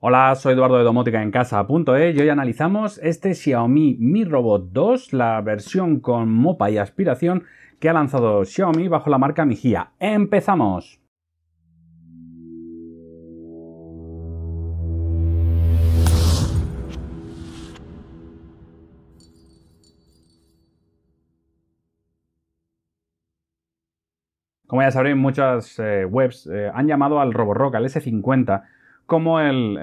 Hola, soy Eduardo de Domótica en casa.e y hoy analizamos este Xiaomi Mi Robot 2, la versión con mopa y aspiración que ha lanzado Xiaomi bajo la marca Mijia. ¡Empezamos! Como ya sabréis, muchas eh, webs eh, han llamado al Roborock, al S50, como el,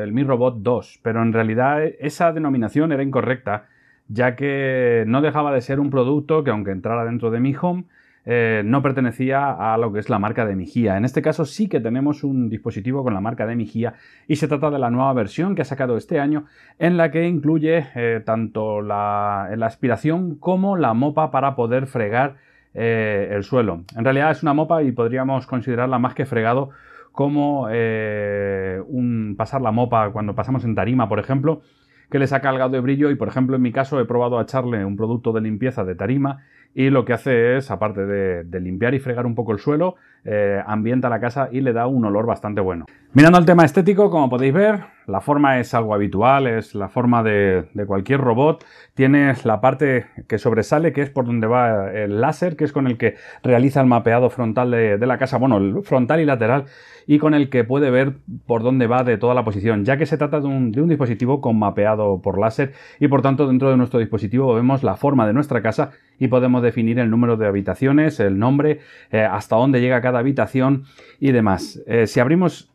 el, Mi Robot 2, pero en realidad e, esa denominación era incorrecta, ya que no dejaba de ser un producto que aunque entrara dentro de Mi Home, eh, no pertenecía a lo que es la marca de Mijia. En este caso sí que tenemos un dispositivo con la marca de Mijia y se trata de la nueva versión que ha sacado este año en la que incluye eh, tanto la, aspiración como la mopa para poder fregar eh, el suelo. En realidad es una mopa y podríamos considerarla más que fregado como eh, un pasar la mopa cuando pasamos en tarima, por ejemplo, que les ha algo de brillo y, por ejemplo, en mi caso he probado a echarle un producto de limpieza de tarima y lo que hace es, aparte de, limpiar y fregar un poco el suelo, eh, ambienta la casa y le da un olor bastante bueno. Mirando al tema estético, como podéis ver, la forma es algo habitual, es la forma de, cualquier robot. Tienes la parte que sobresale, que es por donde va el láser, que es con el que realiza el mapeado frontal de, la casa, bueno, el frontal y lateral, y con el que puede ver por dónde va de toda la posición, ya que se trata de un dispositivo con mapeado por láser y por tanto dentro de nuestro dispositivo vemos la forma de nuestra casa y podemos definir el número de habitaciones, el nombre, eh, hasta dónde llega cada habitación y demás. Eh, si abrimos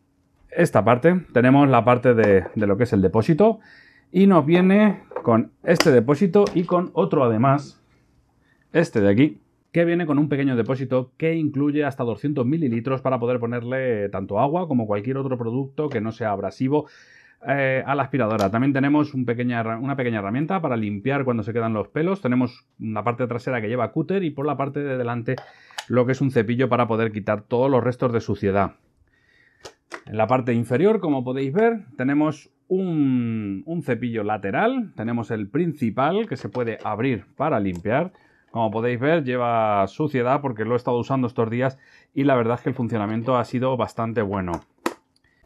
esta parte, tenemos la parte de, de lo que es el depósito y nos viene con este depósito y con otro además, este de aquí, que viene con un pequeño depósito que incluye hasta 200 mililitros para poder ponerle tanto agua como cualquier otro producto que no sea abrasivo eh, a la aspiradora. También tenemos una pequeña herramienta para limpiar cuando se quedan los pelos. Tenemos una parte trasera que lleva cúter y por la parte de delante lo que es un cepillo para poder quitar todos los restos de suciedad. En la parte inferior, como podéis ver, tenemos un cepillo lateral. Tenemos el principal que se puede abrir para limpiar. Como podéis ver, lleva suciedad porque lo he estado usando estos días y la verdad es que el funcionamiento ha sido bastante bueno.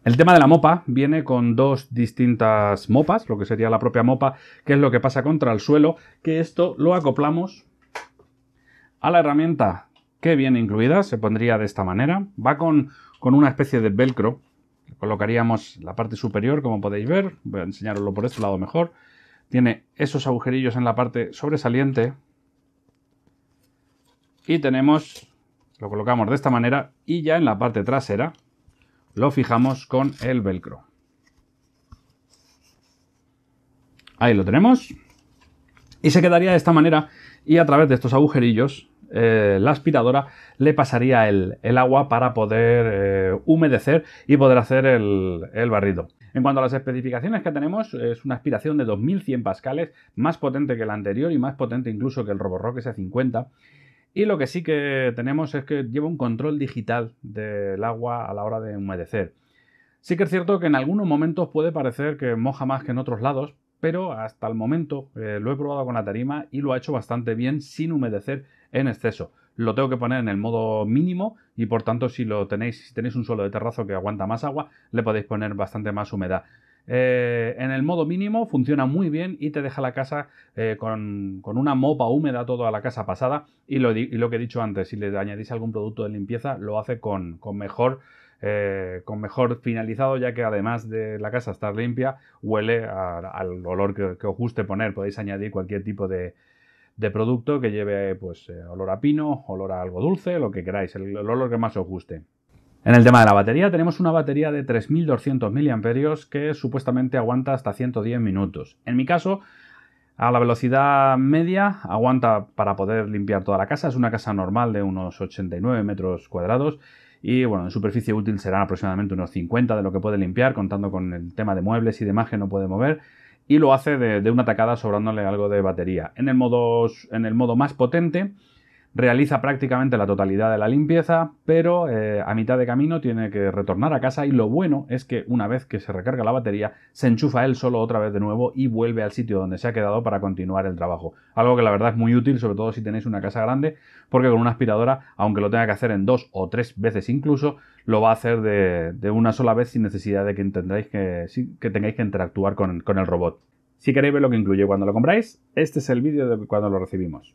El tema de la mopa viene con dos distintas mopas, lo que sería la propia mopa, que es lo que pasa contra el suelo, que esto lo acoplamos a la herramienta que viene incluida, se pondría de esta manera, va con, con una especie de velcro, colocaríamos la parte superior, como podéis ver, voy a enseñaroslo por este lado mejor, tiene esos agujerillos en la parte sobresaliente y tenemos, lo colocamos de esta manera y ya en la parte trasera lo fijamos con el velcro. Ahí lo tenemos. Y se quedaría de esta manera y a través de estos agujerillos eh, la aspiradora le pasaría el, agua para poder eh, humedecer y poder hacer el, el barrido. En cuanto a las especificaciones que tenemos, es una aspiración de 2100 pascales, más potente que la anterior y más potente incluso que el Roborock S50. Y lo que sí que tenemos es que lleva un control digital del agua a la hora de humedecer. Sí que es cierto que en algunos momentos puede parecer que moja más que en otros lados, pero hasta el momento eh, lo he probado con la tarima y lo ha hecho bastante bien sin humedecer en exceso. Lo tengo que poner en el modo mínimo y por tanto si lo tenéis, si tenéis un suelo de terrazo que aguanta más agua, le podéis poner bastante más humedad. Eh, en el modo mínimo funciona muy bien y te deja la casa eh, con, una mopa húmeda toda la casa pasada. Y lo, que he dicho antes, si le añadís algún producto de limpieza, lo hace con, eh, mejor. finalizado, ya que además de la casa estar limpia, huele al olor que, os guste poner. Podéis añadir cualquier tipo de, producto que lleve pues, olor a pino, olor a algo dulce, lo que queráis, el olor que más os guste. En el tema de la batería, tenemos una batería de 3200 miliamperios que supuestamente aguanta hasta 110 minutos. En mi caso, a la velocidad media, aguanta para poder limpiar toda la casa. Es una casa normal de unos 89 metros cuadrados. Y bueno, en superficie útil serán aproximadamente unos 50 de lo que puede limpiar, contando con el tema de muebles y demás que no puede mover. Y lo hace de, de una tacada sobrándole algo de batería. En el modo, en el modo más potente, Realiza prácticamente la totalidad de la limpieza, pero eh, a mitad de camino tiene que retornar a casa y lo bueno es que una vez que se recarga la batería, se enchufa él solo otra vez de nuevo y vuelve al sitio donde se ha quedado para continuar el trabajo. Algo que la verdad es muy útil, sobre todo si tenéis una casa grande, porque con una aspiradora, aunque lo tenga que hacer en dos o tres veces incluso, lo va a hacer de, una sola vez sin necesidad de que, que, tengáis que interactuar con, con el robot. Si queréis ver lo que incluye cuando lo compráis, este es el vídeo de cuando lo recibimos.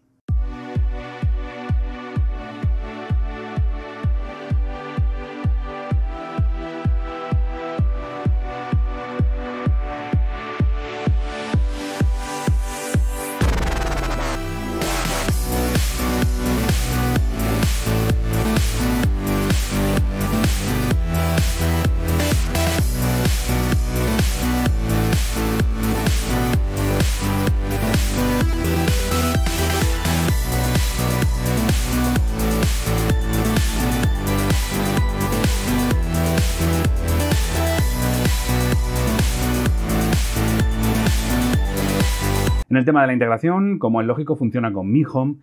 En el tema de la integración, como es lógico, funciona con Mi Home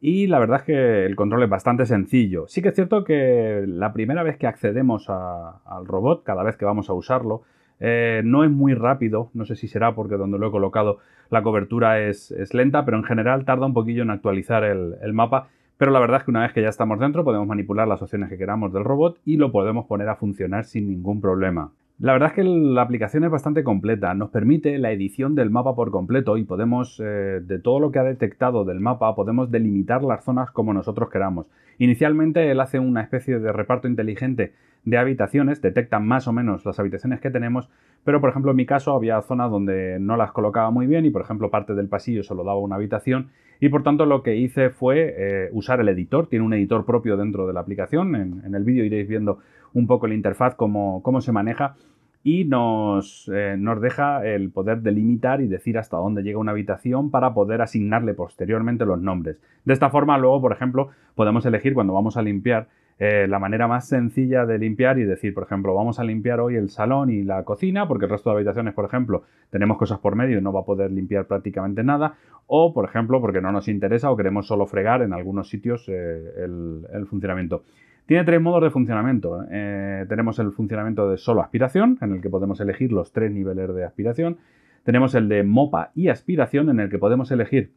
y la verdad es que el control es bastante sencillo. Sí que es cierto que la primera vez que accedemos al robot, cada vez que vamos a usarlo, eh, no es muy rápido, no sé si será porque donde lo he colocado la cobertura es, lenta, pero en general tarda un poquillo en actualizar el, el, mapa. Pero la verdad es que una vez que ya estamos dentro podemos manipular las opciones que queramos del robot y lo podemos poner a funcionar sin ningún problema. La verdad es que la aplicación es bastante completa, nos permite la edición del mapa por completo y podemos, eh, de todo lo que ha detectado del mapa, podemos delimitar las zonas como nosotros queramos. Inicialmente él hace una especie de reparto inteligente de habitaciones, detectan más o menos las habitaciones que tenemos, pero por ejemplo en mi caso había zonas donde no las colocaba muy bien y por ejemplo parte del pasillo solo daba una habitación y por tanto lo que hice fue eh, usar el editor, tiene un editor propio dentro de la aplicación, en, el vídeo iréis viendo un poco la interfaz, cómo, cómo se maneja y nos, eh, nos, deja el poder delimitar y decir hasta dónde llega una habitación para poder asignarle posteriormente los nombres. De esta forma, luego, por ejemplo, podemos elegir cuando vamos a limpiar eh, la manera más sencilla de limpiar y decir, por ejemplo, vamos a limpiar hoy el salón y la cocina, porque el resto de habitaciones, por ejemplo, tenemos cosas por medio y no va a poder limpiar prácticamente nada, o, por ejemplo, porque no nos interesa o queremos solo fregar en algunos sitios eh, el, funcionamiento. Tiene tres modos de funcionamiento. ¿eh? tenemos el funcionamiento de solo aspiración, en el que podemos elegir los tres niveles de aspiración. Tenemos el de mopa y aspiración, en el que podemos elegir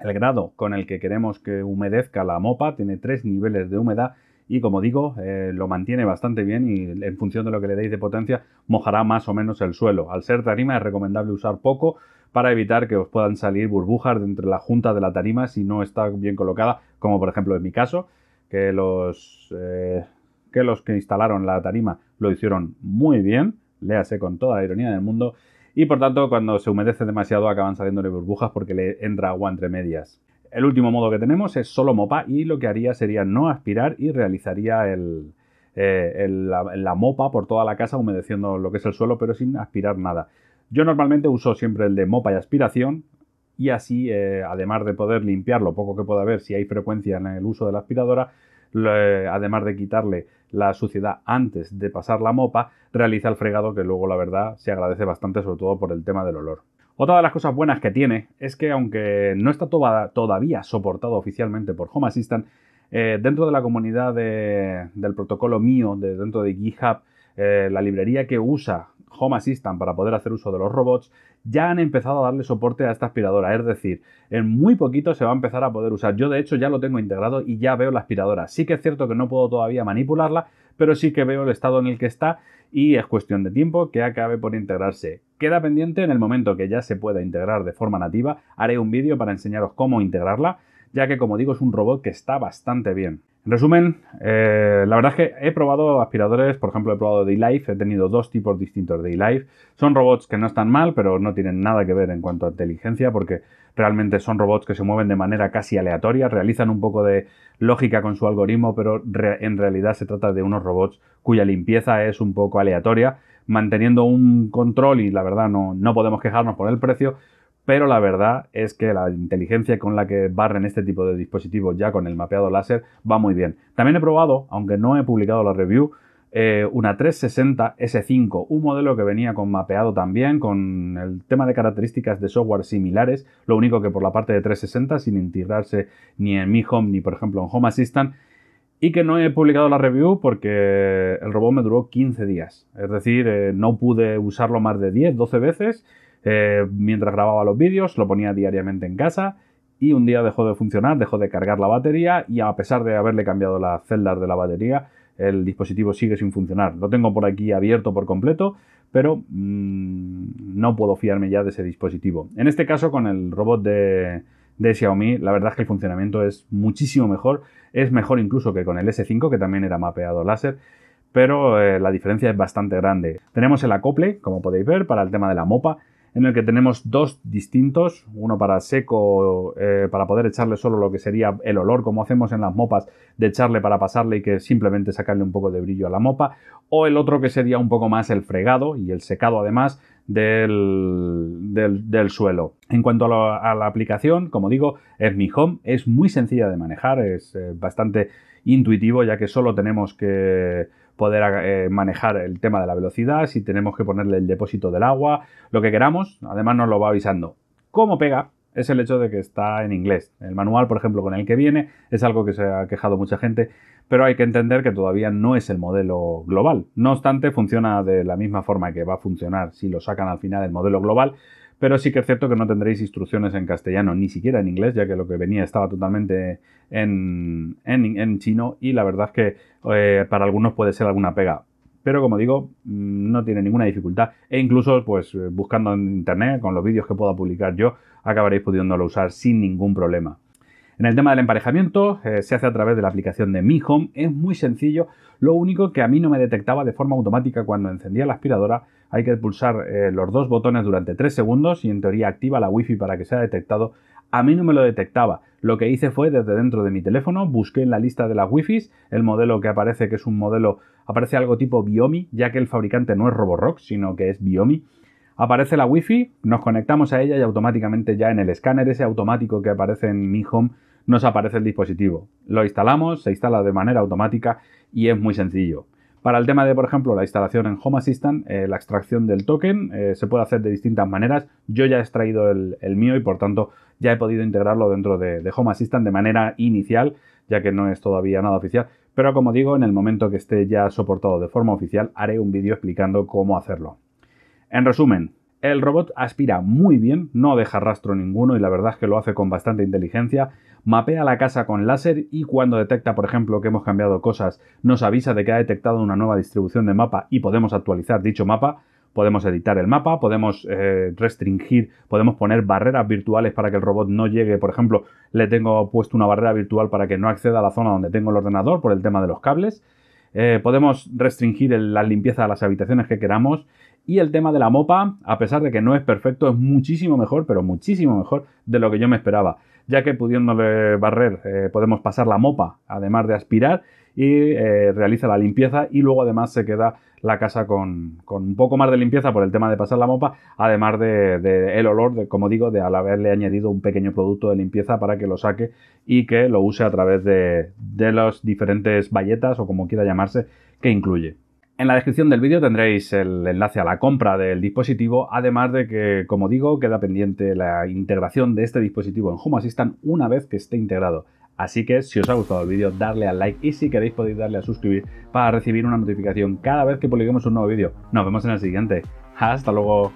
el grado con el que queremos que humedezca la mopa. Tiene tres niveles de humedad y como digo, eh, lo mantiene bastante bien y en función de lo que le deis de potencia mojará más o menos el suelo. Al ser tarima es recomendable usar poco para evitar que os puedan salir burbujas de entre la junta de la tarima si no está bien colocada, como por ejemplo en mi caso, que los, eh, que, los que instalaron la tarima lo hicieron muy bien, léase con toda la ironía del mundo, y por tanto cuando se humedece demasiado acaban saliéndole burbujas porque le entra agua entre medias. El último modo que tenemos es solo mopa y lo que haría sería no aspirar y realizaría eh, la, mopa por toda la casa humedeciendo lo que es el suelo pero sin aspirar nada. Yo normalmente uso siempre el de mopa y aspiración y así eh, además de poder limpiar lo poco que pueda haber si hay frecuencia en el uso de la aspiradora, eh, además de quitarle la suciedad antes de pasar la mopa, realiza el fregado que luego la verdad se agradece bastante sobre todo por el tema del olor. Otra de las cosas buenas que tiene es que aunque no está todavía soportado oficialmente por Home Assistant, eh, dentro de la comunidad del protocolo mío, de, dentro de GitHub, eh, la librería que usa Home Assistant para poder hacer uso de los robots, ya han empezado a darle soporte a esta aspiradora. Es decir, en muy poquito se va a empezar a poder usar. Yo de hecho ya lo tengo integrado y ya veo la aspiradora. Sí que es cierto que no puedo todavía manipularla, pero sí que veo el estado en el que está y es cuestión de tiempo que acabe por integrarse. Queda pendiente en el momento que ya se pueda integrar de forma nativa, haré un vídeo para enseñaros cómo integrarla, ya que como digo es un robot que está bastante bien. En resumen, eh, la verdad es que he probado aspiradores, por ejemplo, he probado de life he tenido dos tipos distintos de D-Life. Son robots que no están mal, pero no tienen nada que ver en cuanto a inteligencia, porque realmente son robots que se mueven de manera casi aleatoria, realizan un poco de lógica con su algoritmo, pero en realidad se trata de unos robots cuya limpieza es un poco aleatoria, manteniendo un control y la verdad no, no podemos quejarnos por el precio, pero la verdad es que la inteligencia con la que barren este tipo de dispositivos ya con el mapeado láser va muy bien. También he probado, aunque no he publicado la review, eh, una 360 S5, un modelo que venía con mapeado también, con el tema de características de software similares, lo único que por la parte de 360, sin integrarse ni en Mi Home ni por ejemplo en Home Assistant, y que no he publicado la review porque el robot me duró 15 días, es decir, eh, no pude usarlo más de 10, 12 veces eh, mientras grababa los vídeos, lo ponía diariamente en casa y un día dejó de funcionar, dejó de cargar la batería y a pesar de haberle cambiado las celdas de la batería, el dispositivo sigue sin funcionar. Lo tengo por aquí abierto por completo, pero mm, no puedo fiarme ya de ese dispositivo. En este caso, con el robot de, Xiaomi, la verdad es que el funcionamiento es muchísimo mejor. Es mejor incluso que con el S5, que también era mapeado láser pero eh, la diferencia es bastante grande. Tenemos el acople, como podéis ver, para el tema de la mopa, en el que tenemos dos distintos, uno para seco, eh, para poder echarle solo lo que sería el olor, como hacemos en las mopas, de echarle para pasarle y que simplemente sacarle un poco de brillo a la mopa, o el otro que sería un poco más el fregado y el secado además del, del, suelo. En cuanto a, la aplicación, como digo, es mi home, es muy sencilla de manejar, es eh, bastante intuitivo ya que solo tenemos que poder eh, manejar el tema de la velocidad, si tenemos que ponerle el depósito del agua, lo que queramos, además nos lo va avisando. ¿Cómo pega? Es el hecho de que está en inglés. El manual, por ejemplo, con el que viene, es algo que se ha quejado mucha gente, pero hay que entender que todavía no es el modelo global. No obstante, funciona de la misma forma que va a funcionar si lo sacan al final el modelo global, pero sí que es cierto que no tendréis instrucciones en castellano, ni siquiera en inglés, ya que lo que venía estaba totalmente en, chino y la verdad es que eh, para algunos puede ser alguna pega. Pero como digo, mm, no tiene ninguna dificultad e incluso pues eh, buscando en internet con los vídeos que pueda publicar yo acabaréis pudiéndolo usar sin ningún problema. En el tema del emparejamiento, eh, se hace a través de la aplicación de Mi Home, es muy sencillo, lo único que a mí no me detectaba de forma automática cuando encendía la aspiradora, hay que pulsar eh, los dos botones durante 3 segundos y en teoría activa la wifi para que sea detectado. A mí no me lo detectaba. Lo que hice fue desde dentro de mi teléfono, busqué en la lista de las wifis el modelo que aparece, que es un modelo, aparece algo tipo Biomi, ya que el fabricante no es Roborock, sino que es Biomi. Aparece la wifi, nos conectamos a ella y automáticamente ya en el escáner ese automático que aparece en mi home nos aparece el dispositivo. Lo instalamos, se instala de manera automática y es muy sencillo. Para el tema de, por ejemplo, la instalación en Home Assistant, eh, la extracción del token eh, se puede hacer de distintas maneras. Yo ya he extraído el, mío y por tanto ya he podido integrarlo dentro de, de, Home Assistant de manera inicial, ya que no es todavía nada oficial. Pero como digo, en el momento que esté ya soportado de forma oficial, haré un vídeo explicando cómo hacerlo. En resumen, el robot aspira muy bien, no deja rastro ninguno y la verdad es que lo hace con bastante inteligencia. Mapea la casa con láser y cuando detecta, por ejemplo, que hemos cambiado cosas, nos avisa de que ha detectado una nueva distribución de mapa y podemos actualizar dicho mapa podemos editar el mapa, podemos eh, restringir, podemos poner barreras virtuales para que el robot no llegue. Por ejemplo, le tengo puesto una barrera virtual para que no acceda a la zona donde tengo el ordenador por el tema de los cables. Eh, podemos restringir la limpieza de las habitaciones que queramos y el tema de la mopa, a pesar de que no es perfecto, es muchísimo mejor, pero muchísimo mejor de lo que yo me esperaba, ya que pudiéndole barrer eh, podemos pasar la mopa, además de aspirar, y eh, realiza la limpieza y luego además se queda la casa con, un poco más de limpieza por el tema de pasar la mopa, además de, el olor, de, como digo, de al haberle añadido un pequeño producto de limpieza para que lo saque y que lo use a través de, de las diferentes bayetas o como quiera llamarse que incluye. En la descripción del vídeo tendréis el enlace a la compra del dispositivo, además de que, como digo, queda pendiente la integración de este dispositivo en Home Assistant una vez que esté integrado. Así que si os ha gustado el vídeo, darle al like y si queréis podéis darle a suscribir para recibir una notificación cada vez que publiquemos un nuevo vídeo. Nos vemos en el siguiente. Hasta luego.